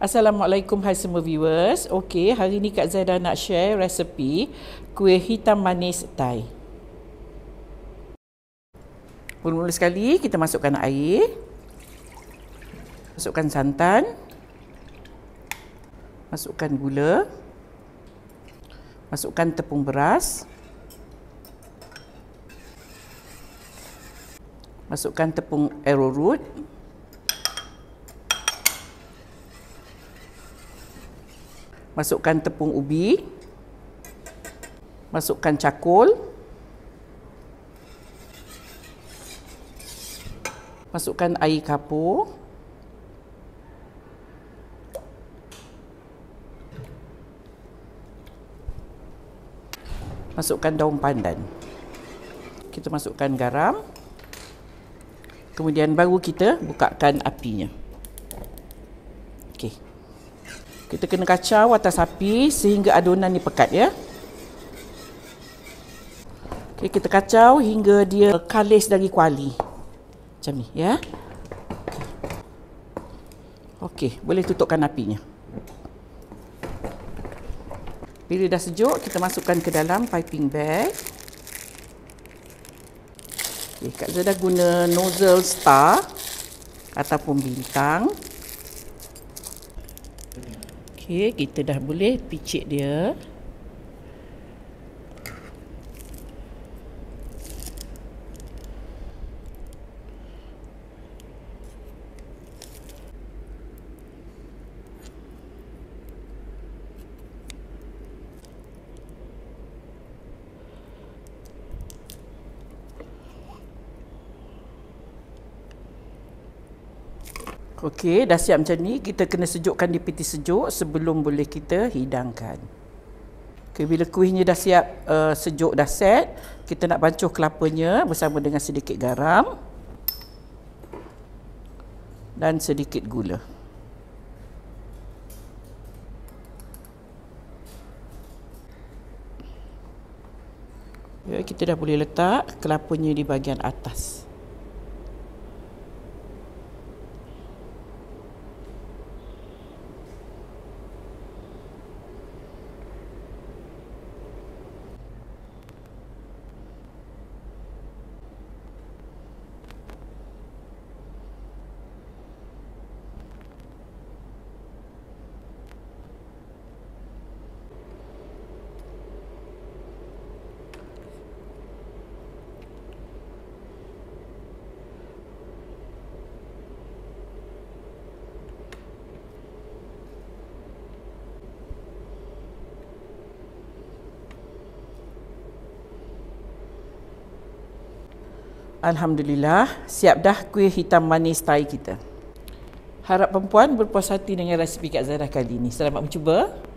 Assalamualaikum hai semua viewers. Okey, hari ni Kak Zaidah nak share resepi kuih hitam manis Thai. Mula-mula sekali kita masukkan air. Masukkan santan. Masukkan gula. Masukkan tepung beras. Masukkan tepung arrowroot. Masukkan tepung ubi. Masukkan cakul. Masukkan air kapur. Masukkan daun pandan. Kita masukkan garam. Kemudian baru kita bukakan apinya. Okey. Kita kena kacau atas api sehingga adunan ni pekat ya. Okey, kita kacau hingga dia kalis dari kuali. Macam ni ya. Okey, boleh tutupkan apinya. Bila dah sejuk, kita masukkan ke dalam piping bag. Okey, Kak Zah dah guna nozzle star ataupun bintang. Okey, kita dah boleh picit dia. Okey, dah siap macam ni, kita kena sejukkan di peti sejuk sebelum boleh kita hidangkan. Okey, bila kuihnya dah siap uh, sejuk dah set, kita nak bancuh kelapanya bersama dengan sedikit garam dan sedikit gula. Ya, kita dah boleh letak kelapanya di bahagian atas. Alhamdulillah, siap dah kuih hitam manis Thai kita. Harap perempuan berpuas hati dengan resipi Kak Zara kali ini. Selamat mencuba.